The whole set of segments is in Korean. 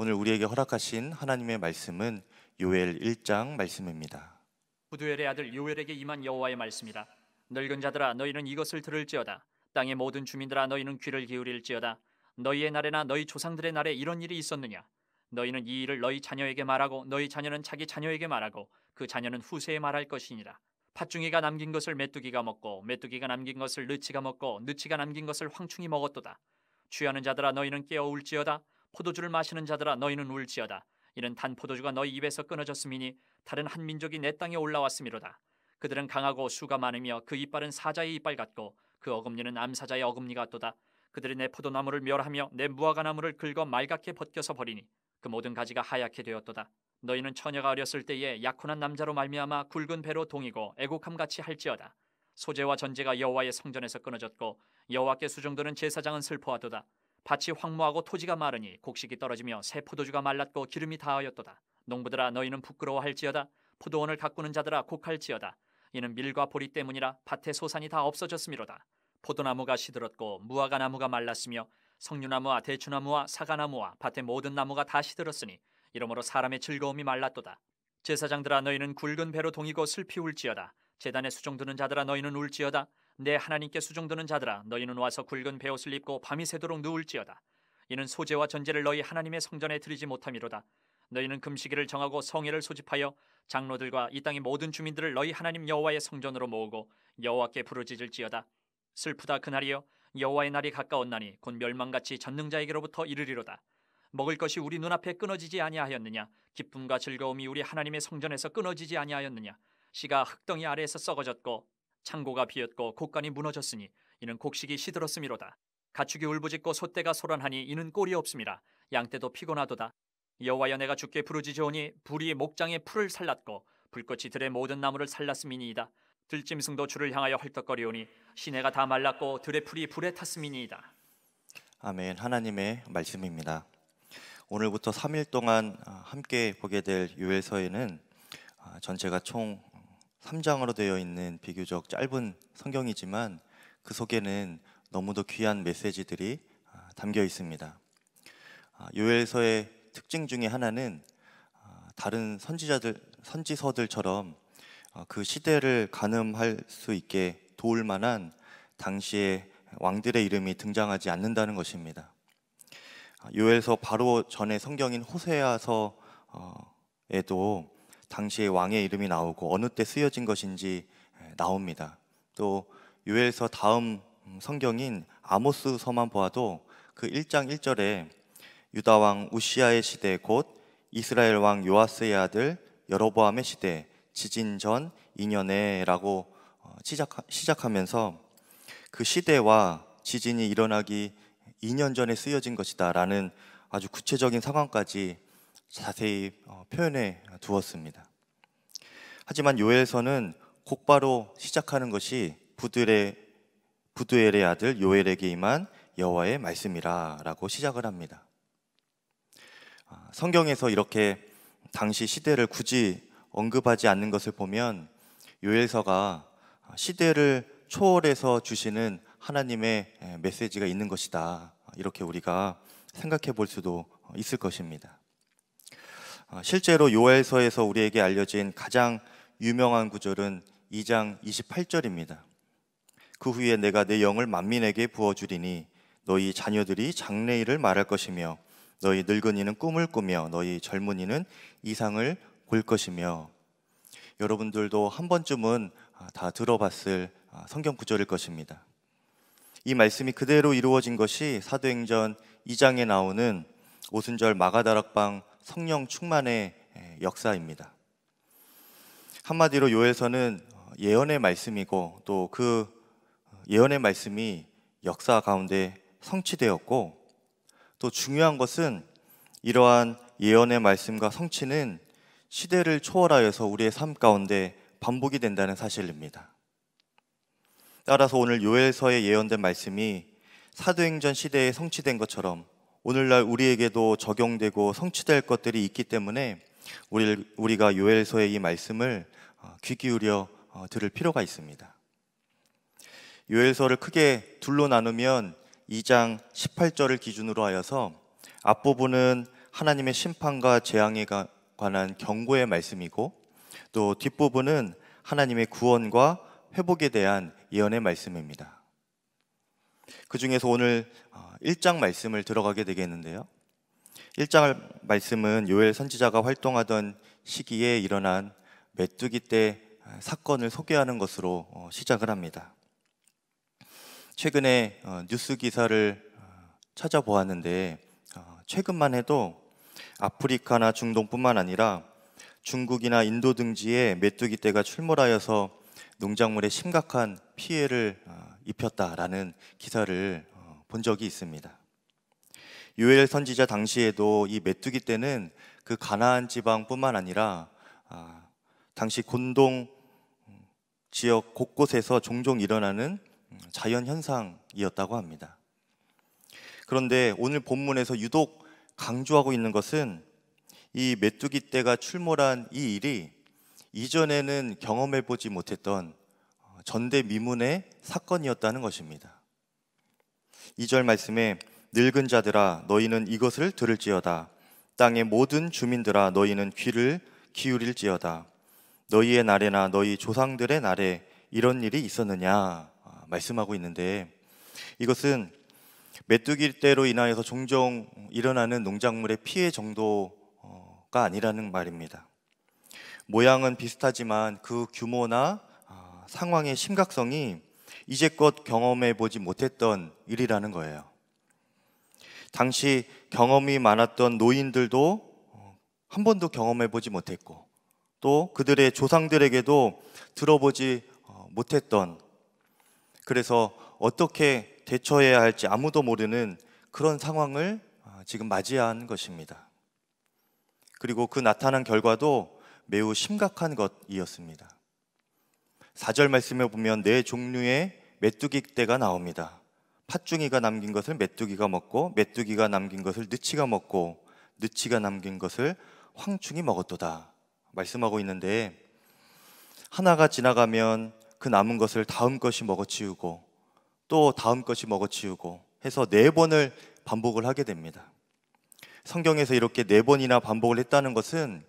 오늘 우리에게 허락하신 하나님의 말씀은 요엘 1장 말씀입니다. 부두엘의 아들 요엘에게 임한 여호와의 말씀이다. 늙은 자들아 너희는 이것을 들을지어다. 땅의 모든 주민들아 너희는 귀를 기울일지어다. 너희의 날에나 너희 조상들의 날에 이런 일이 있었느냐? 너희는 이 일을 너희 자녀에게 말하고 너희 자녀는 자기 자녀에게 말하고 그 자녀는 후세에 말할 것이니라. 팥중이가 남긴 것을 메뚜기가 먹고 메뚜기가 남긴 것을 느치가 먹고 느치가 남긴 것을 황충이 먹었도다. 취하는 자들아 너희는 깨어 울지어다. 포도주를 마시는 자들아 너희는 울지어다 이는 단 포도주가 너희 입에서 끊어졌음이니 다른 한 민족이 내 땅에 올라왔음이로다 그들은 강하고 수가 많으며 그 이빨은 사자의 이빨 같고 그 어금니는 암사자의 어금니 같도다 그들이 내 포도나무를 멸하며 내 무화과나무를 긁어 말갛게 벗겨서 버리니 그 모든 가지가 하얗게 되었도다 너희는 처녀가 어렸을 때에 약혼한 남자로 말미암아 굵은 배로 동이고 애국함 같이 할지어다 소재와 전제가 여호와의 성전에서 끊어졌고 여호와께 수정되는 제사장은 슬퍼하도다 밭이 황무하고 토지가 마르니 곡식이 떨어지며 새 포도주가 말랐고 기름이 다하였도다. 농부들아 너희는 부끄러워할지어다. 포도원을 가꾸는 자들아 곡할지어다. 이는 밀과 보리 때문이라 밭의 소산이 다 없어졌음이로다. 포도나무가 시들었고 무화과 나무가 말랐으며 석류나무와 대추나무와 사과나무와 밭의 모든 나무가 다 시들었으니 이러므로 사람의 즐거움이 말랐도다. 제사장들아 너희는 굵은 배로 동이고 슬피 울지어다. 재단에 수종드는 자들아 너희는 울지어다. 내 하나님께 수종드는 자들아 너희는 와서 굵은 베옷을 입고 밤이 새도록 누울지어다 이는 소재와 전제를 너희 하나님의 성전에 드리지 못함이로다 너희는 금식일을 정하고 성회를 소집하여 장로들과 이 땅의 모든 주민들을 너희 하나님 여호와의 성전으로 모으고 여호와께 부르짖을지어다 슬프다 그날이여 여호와의 날이 가까웠나니 곧 멸망같이 전능자에게로부터 이르리로다 먹을 것이 우리 눈앞에 끊어지지 아니하였느냐 기쁨과 즐거움이 우리 하나님의 성전에서 끊어지지 아니하였느냐 씨가 흙덩이 아래에서 썩어졌고 창고가 비었고 곡간이 무너졌으니 이는 곡식이 시들었음이로다. 가축이 울부짖고 소떼가 소란하니 이는 꼴이 없음이라. 양떼도 피곤하도다. 여호와여 내가 주께 부르짖으오니 불이 목장의 풀을 살랐고 불꽃이 들의 모든 나무를 살랐음이니이다. 들짐승도 주를 향하여 헐떡거리오니 시내가 다 말랐고 들의 풀이 불에 탔음이니이다. 아멘. 하나님의 말씀입니다. 오늘부터 3일 동안 아, 함께 보게 될유엘서에는 아, 전체가 총 3장으로 되어 있는 비교적 짧은 성경이지만 그 속에는 너무도 귀한 메시지들이 아, 담겨 있습니다. 아, 요엘서의 특징 중에 하나는 아, 다른 선지자들 선지서들처럼 어, 그 시대를 가늠할 수 있게 도울 만한 당시의 왕들의 이름이 등장하지 않는다는 것입니다. 요엘서 바로 전에 성경인 호세아서에도 당시의 왕의 이름이 나오고 어느 때 쓰여진 것인지 예, 나옵니다. 또 요엘서 다음 음, 성경인 아모스서만 보아도 그 1장 1절에 유다 왕 우시아의 시대 곧 이스라엘 왕 요아스의 아들 여로보암의 시대 지진 전 2년에라고 어, 시작, 하면서그 시대와 지진이 일어나기 2년 전에 쓰여진 것이다라는 아주 구체적인 상황까지 자세히 어, 표현해 두었습니다. 하지만 요엘서는 곧바로 시작하는 것이 부드레, 부드엘의 아들 요엘에게 임한 여호와의 말씀이라라고 시작을 합니다. 아, 성경에서 이렇게 당시 시대를 굳이 언급하지 않는 것을 보면 요엘서가 시대를 초월해서 주시는 하나님의 예, 메시지가 있는 것이다. 이렇게 우리가 생각해 볼 수도 있을 것입니다. 어, 실제로 요엘서에서 우리에게 알려진 가장 유명한 구절은 2장 28절입니다. 그 후에 내가 내 영을 만민에게 부어주리니 너희 자녀들이 장래일을 말할 것이며 너희 늙은이는 꿈을 꾸며 너희 젊은이는 이상을 볼 것이며 여러분들도 한 번쯤은 아, 다 들어봤을 아, 성경 구절일 것입니다. 이 말씀이 그대로 이루어진 것이 사도행전 2장에 나오는 오순절 마가다락방 성령 충만의 역사입니다. 한마디로 요엘서는 어, 예언의 말씀이고 또그 어, 예언의 말씀이 역사 가운데 성취되었고 또 중요한 것은 이러한 예언의 말씀과 성취는 시대를 초월하여서 우리의 삶 가운데 반복이 된다는 사실입니다. 따라서 오늘 요엘서의 예언된 말씀이 사도행전 시대에 성취된 것처럼 오늘날 우리에게도 적용되고 성취될 것들이 있기 때문에 우리, 우리가 요엘서의 이 말씀을 어, 귀 기울여 어, 들을 필요가 있습니다. 요엘서를 크게 둘로 나누면 2장 18절을 기준으로 하여서 앞부분은 하나님의 심판과 재앙에 관한 경고의 말씀이고 또 뒷부분은 하나님의 구원과 회복에 대한 예언의 말씀입니다. 그 중에서 오늘 1장 어, 말씀을 들어가게 되겠는데요. 1장 말씀은 요엘 선지자가 활동하던 시기에 일어난 메뚜기 때 어, 사건을 소개하는 것으로 어, 시작을 합니다. 최근에 뉴스 기사를 찾아보았는데 최근만 해도 아프리카나 중동뿐만 아니라 중국이나 인도 등지에 메뚜기 떼가 출몰하여서 농작물에 심각한 피해를 입혔다라는 기사를 어, 본 적이 있습니다. 요엘 선지자 당시에도 이 메뚜기 떼는 그 가나안 지방뿐만 아니라 아, 당시 곤동 지역 곳곳에서 종종 일어나는 음, 자연 현상이었다고 합니다. 그런데 오늘 본문에서 유독 강조하고 있는 것은 이 메뚜기 떼가 출몰한 이 일이 이전에는 경험해 보지 못했던 전대미문의 사건이었다는 것입니다. 2절 말씀에 늙은 자들아 너희는 이것을 들을지어다 땅의 모든 주민들아 너희는 귀를 기울일지어다 너희의 날에나 너희 조상들의 날에 이런 일이 있었느냐 아, 말씀하고 있는데 이것은 메뚜기 떼로 인하여서 종종 일어나는 농작물의 피해 정도가 아니라는 말입니다. 모양은 비슷하지만 그 규모나 상황의 심각성이 이제껏 경험해 보지 못했던 일이라는 거예요. 당시 경험이 많았던 노인들도 어, 한 번도 경험해 보지 못했고 또 그들의 조상들에게도 들어보지 어, 못했던 그래서 어떻게 대처해야 할지 아무도 모르는 그런 상황을 아, 지금 맞이한 것입니다. 그리고 그 나타난 결과도 매우 심각한 것이었습니다. 4절 말씀에 보면 네 종류의 메뚜기 떼가 나옵니다. 팥중이가 남긴 것을 메뚜기가 먹고 메뚜기가 남긴 것을 느치가 먹고 느치가 남긴 것을 황충이 먹었도다. 말씀하고 있는데 하나가 지나가면 그 남은 것을 다음 것이 먹어치우고 또 다음 것이 먹어치우고 해서 네 번을 반복을 하게 됩니다. 성경에서 이렇게 네 번이나 반복을 했다는 것은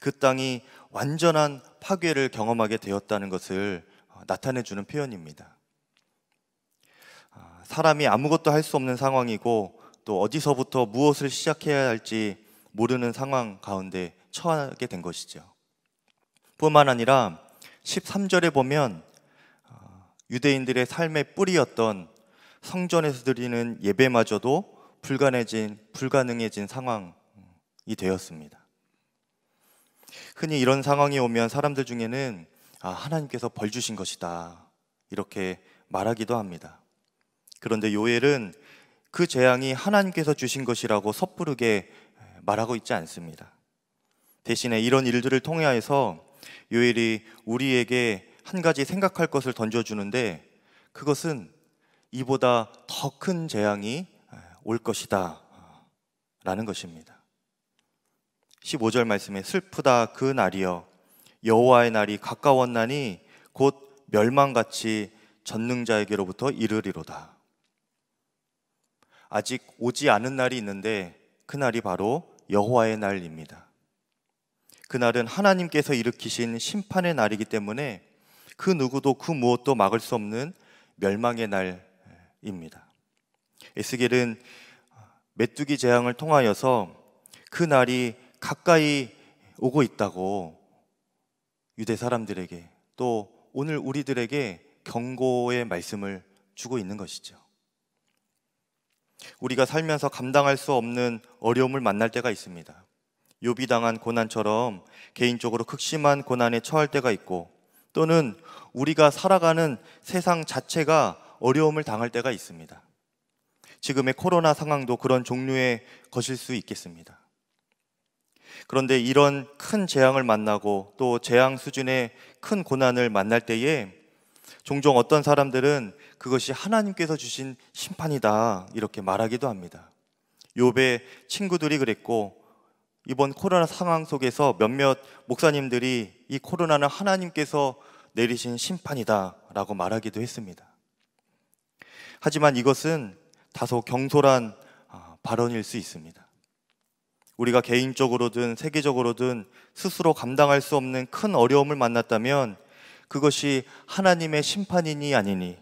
그 땅이 완전한 파괴를 경험하게 되었다는 것을 어, 나타내 주는 표현입니다. 아, 사람이 아무것도 할 수 없는 상황이고 또 어디서부터 무엇을 시작해야 할지 모르는 상황 가운데 처하게 된 것이죠. 뿐만 아니라 13절에 보면 어, 유대인들의 삶의 뿌리였던 성전에서 드리는 예배마저도 불가능해진, 불가능해진 상황이 되었습니다. 흔히 이런 상황이 오면 사람들 중에는 아, 하나님께서 벌 주신 것이다. 이렇게 말하기도 합니다. 그런데 요엘은 그 재앙이 하나님께서 주신 것이라고 섣부르게 말하고 있지 않습니다. 대신에 이런 일들을 통해서 요엘이 우리에게 한 가지 생각할 것을 던져주는데 그것은 이보다 더 큰 재앙이 올 것이다. 라는 것입니다. 15절 말씀에 슬프다 그 날이여 여호와의 날이 가까웠나니 곧 멸망같이 전능자에게로부터 이르리로다. 아직 오지 않은 날이 있는데 그 날이 바로 여호와의 날입니다. 그날은 하나님께서 일으키신 심판의 날이기 때문에 그 누구도 그 무엇도 막을 수 없는 멸망의 날입니다. 에스겔은 메뚜기 재앙을 통하여서 그 날이 가까이 오고 있다고 유대 사람들에게 또 오늘 우리들에게 경고의 말씀을 주고 있는 것이죠. 우리가 살면서 감당할 수 없는 어려움을 만날 때가 있습니다. 요비 당한 고난처럼 개인적으로 극심한 고난에 처할 때가 있고 또는 우리가 살아가는 세상 자체가 어려움을 당할 때가 있습니다. 지금의 코로나 상황도 그런 종류의 것일 수 있겠습니다. 그런데 이런 큰 재앙을 만나고 또 재앙 수준의 큰 고난을 만날 때에 종종 어떤 사람들은 그것이 하나님께서 주신 심판이다 이렇게 말하기도 합니다. 요의 친구들이 그랬고 이번 코로나 상황 속에서 몇몇 목사님들이 이 코로나는 하나님께서 내리신 심판이다라고 말하기도 했습니다. 하지만 이것은 다소 경솔한 아, 발언일 수 있습니다. 우리가 개인적으로든 세계적으로든 스스로 감당할 수 없는 큰 어려움을 만났다면 그것이 하나님의 심판이니 아니니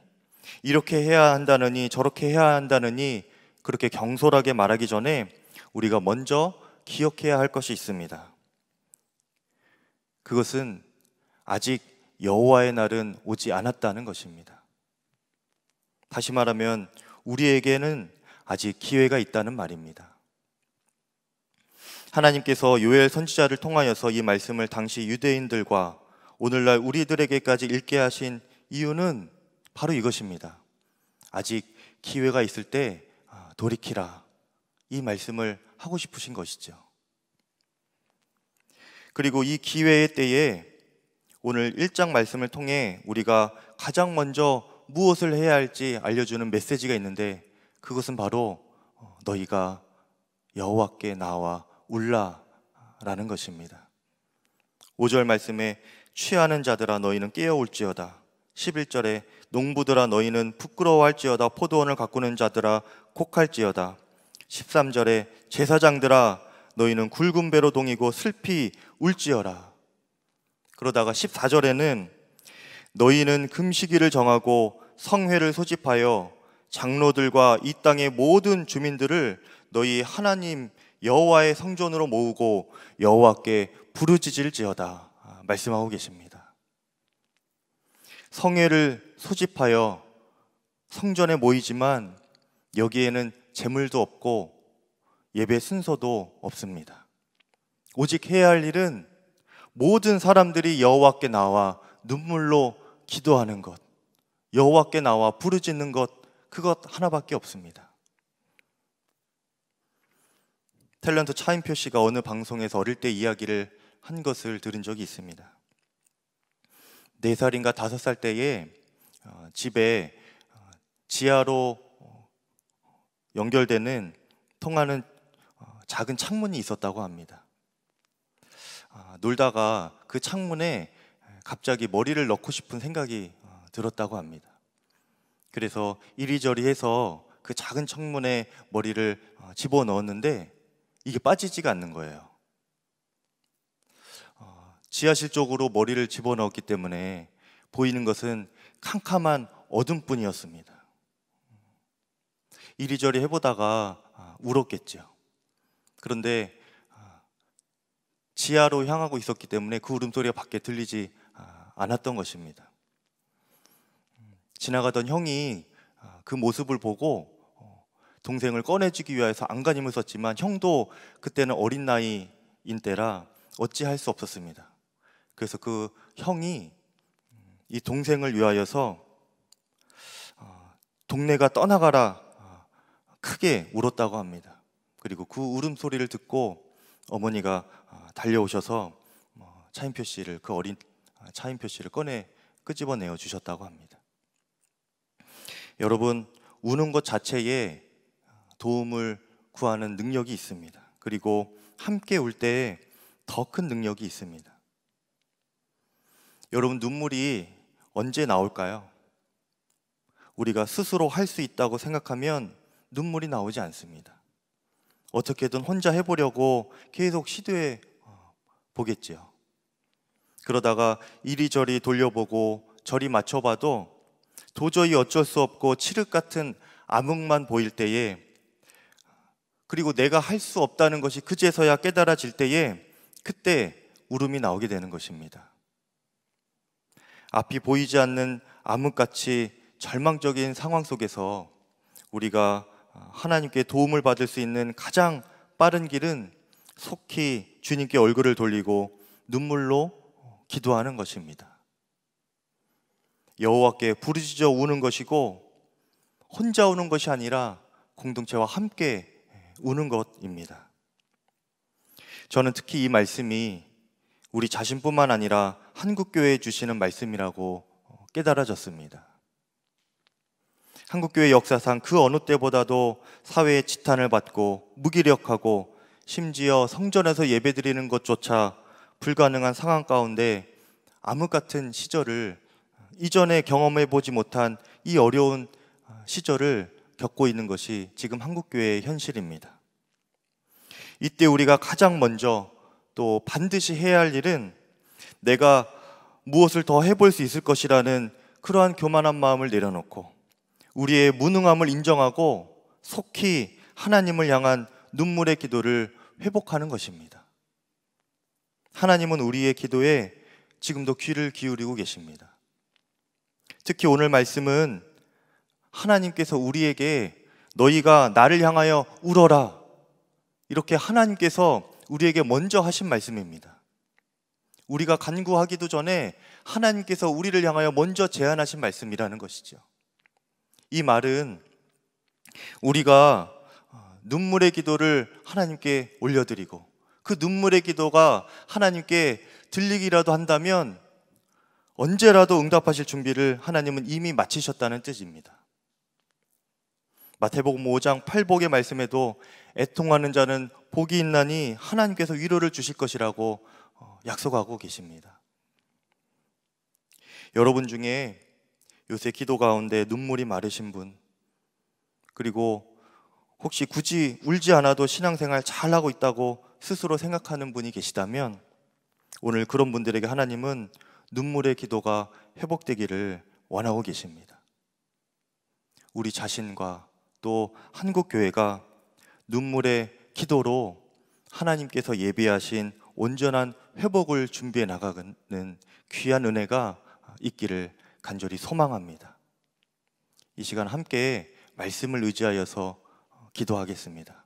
이렇게 해야 한다느니 저렇게 해야 한다느니 그렇게 경솔하게 말하기 전에 우리가 먼저 기억해야 할 것이 있습니다. 그것은 아직 여호와의 날은 오지 않았다는 것입니다. 다시 말하면 우리에게는 아직 기회가 있다는 말입니다. 하나님께서 요엘 선지자를 통하여서 이 말씀을 당시 유대인들과 오늘날 우리들에게까지 읽게 하신 이유는 바로 이것입니다. 아직 기회가 있을 때 아, 돌이키라. 이 말씀을 하고 싶으신 것이죠. 그리고 이 기회의 때에 오늘 1장 말씀을 통해 우리가 가장 먼저 무엇을 해야 할지 알려주는 메시지가 있는데 그것은 바로 어, 너희가 여호와께 나와 울라라는 것입니다. 5절 말씀에 취하는 자들아 너희는 깨어올지어다. 11절에 농부들아 너희는 부끄러워할지어다 포도원을 가꾸는 자들아 곡할지어다. 13절에 제사장들아 너희는 굵은 배로 동이고 슬피 울지어라. 그러다가 14절에는 너희는 금시기를 정하고 성회를 소집하여 장로들과 이 땅의 모든 주민들을 너희 하나님 여호와의 성전으로 모으고 여호와께 부르짖을지어다 아, 말씀하고 계십니다. 성회를 소집하여 성전에 모이지만 여기에는 재물도 없고 예배 순서도 없습니다. 오직 해야 할 일은 모든 사람들이 여호와께 나와 눈물로 기도하는 것, 여호와께 나와 부르짖는 것 그것 하나밖에 없습니다. 탤런트 차인표 씨가 어느 방송에서 어릴 때 이야기를 한 것을 들은 적이 있습니다. 네 살인가 다섯 살 때에 어, 집에 어, 지하로 어, 연결되는 통하는 작은 창문이 있었다고 합니다. 아, 놀다가 그 창문에 갑자기 머리를 넣고 싶은 생각이 들었다고 합니다. 그래서 이리저리 해서 그 작은 창문에 머리를 집어 넣었는데 이게 빠지지가 않는 거예요. 어, 지하실 쪽으로 머리를 집어넣었기 때문에 보이는 것은 캄캄한 어둠뿐이었습니다. 이리저리 해보다가 아, 울었겠죠. 그런데 아, 지하로 향하고 있었기 때문에 그 울음소리가 밖에 들리지 아, 않았던 것입니다. 음, 지나가던 형이 그 모습을 보고 동생을 꺼내주기 위해서 안간힘을 썼지만 형도 그때는 어린 나이인 때라 어찌할 수 없었습니다. 그래서 그 형이 이 동생을 위하여서 어, 동네가 떠나가라 어, 크게 울었다고 합니다. 그리고 그 울음소리를 듣고 어머니가 어, 달려오셔서 차인표 씨를 그 어린 차인표 씨를 꺼내 끄집어내어 주셨다고 합니다. 여러분 우는 것 자체에 도움을 구하는 능력이 있습니다. 그리고 함께 올 때에 더 큰 능력이 있습니다. 여러분 눈물이 언제 나올까요? 우리가 스스로 할 수 있다고 생각하면 눈물이 나오지 않습니다. 어떻게든 혼자 해보려고 계속 시도해 어, 보겠지요. 그러다가 이리저리 돌려보고 저리 맞춰봐도 도저히 어쩔 수 없고 칠흑 같은 암흑만 보일 때에 그리고 내가 할 수 없다는 것이 그제서야 깨달아질 때에 그때 울음이 나오게 되는 것입니다. 앞이 보이지 않는 암흑같이 절망적인 상황 속에서 우리가 하나님께 도움을 받을 수 있는 가장 빠른 길은 속히 주님께 얼굴을 돌리고 눈물로 기도하는 것입니다. 여호와께 부르짖어 우는 것이고 혼자 우는 것이 아니라 공동체와 함께 우는 것입니다. 저는 특히 이 말씀이 우리 자신뿐만 아니라 한국교회에 주시는 말씀이라고 깨달아졌습니다. 한국교회 역사상 그 어느 때보다도 사회의 지탄을 받고 무기력하고 심지어 성전에서 예배드리는 것조차 불가능한 상황 가운데 암흑 같은 시절을 이전에 경험해 보지 못한 이 어려운 시절을 겪고 있는 것이 지금 한국교회의 현실입니다. 이때 우리가 가장 먼저 또 반드시 해야 할 일은 내가 무엇을 더 해볼 수 있을 것이라는 그러한 교만한 마음을 내려놓고 우리의 무능함을 인정하고 속히 하나님을 향한 눈물의 기도를 회복하는 것입니다. 하나님은 우리의 기도에 지금도 귀를 기울이고 계십니다. 특히 오늘 말씀은 하나님께서 우리에게 너희가 나를 향하여 울어라. 이렇게 하나님께서 우리에게 먼저 하신 말씀입니다. 우리가 간구하기도 전에 하나님께서 우리를 향하여 먼저 제안하신 말씀이라는 것이죠. 이 말은 우리가 눈물의 기도를 하나님께 올려드리고 그 눈물의 기도가 하나님께 들리기라도 한다면 언제라도 응답하실 준비를 하나님은 이미 마치셨다는 뜻입니다. 마태복음 5장 8복의 말씀에도 애통하는 자는 복이 있나니 하나님께서 위로를 주실 것이라고 어, 약속하고 계십니다. 여러분 중에 요새 기도 가운데 눈물이 마르신 분, 그리고 혹시 굳이 울지 않아도 신앙생활 잘하고 있다고 스스로 생각하는 분이 계시다면 오늘 그런 분들에게 하나님은 눈물의 기도가 회복되기를 원하고 계십니다. 우리 자신과 또 한국 교회가 눈물의 기도로 하나님께서 예비하신 온전한 회복을 준비해 나가는 귀한 은혜가 있기를 간절히 소망합니다. 이 시간 함께 말씀을 의지하여서 기도하겠습니다.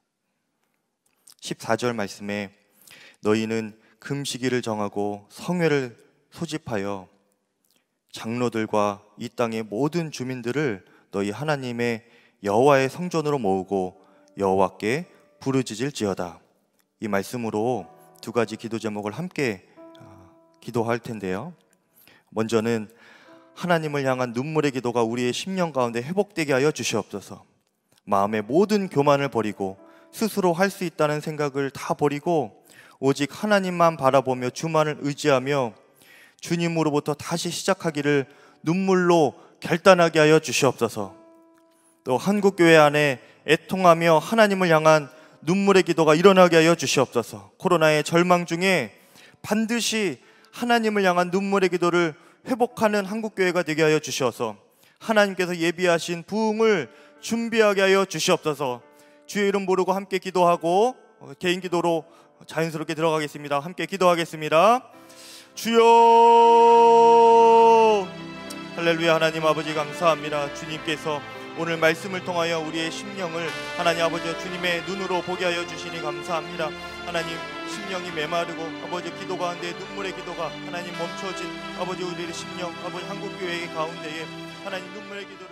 14절 말씀에 너희는 금시기를 정하고 성회를 소집하여 장로들과 이 땅의 모든 주민들을 너희 하나님의 여호와의 성전으로 모으고 여호와께 부르짖을지어다. 이 말씀으로 두 가지 기도 제목을 함께 아, 기도할 텐데요. 먼저는 하나님을 향한 눈물의 기도가 우리의 심령 가운데 회복되게 하여 주시옵소서. 마음의 모든 교만을 버리고 스스로 할 수 있다는 생각을 다 버리고 오직 하나님만 바라보며 주만을 의지하며 주님으로부터 다시 시작하기를 눈물로 결단하게 하여 주시옵소서. 또 한국교회 안에 애통하며 하나님을 향한 눈물의 기도가 일어나게 하여 주시옵소서. 코로나의 절망 중에 반드시 하나님을 향한 눈물의 기도를 회복하는 한국교회가 되게 하여 주시어서 하나님께서 예비하신 부흥을 준비하게 하여 주시옵소서. 주의 이름 모르고 함께 기도하고 어, 개인 기도로 자연스럽게 들어가겠습니다. 함께 기도하겠습니다. 주여 할렐루야 하나님 아버지 감사합니다. 주님께서 오늘 말씀을 통하여 우리의 심령을 하나님 아버지 주님의 눈으로 보게 하여 주시니 감사합니다. 하나님 심령이 메마르고 아버지 기도 가운데 눈물의 기도가 하나님 멈춰진 아버지 우리의 심령 아버지 한국교회 가운데에 하나님 눈물의 기도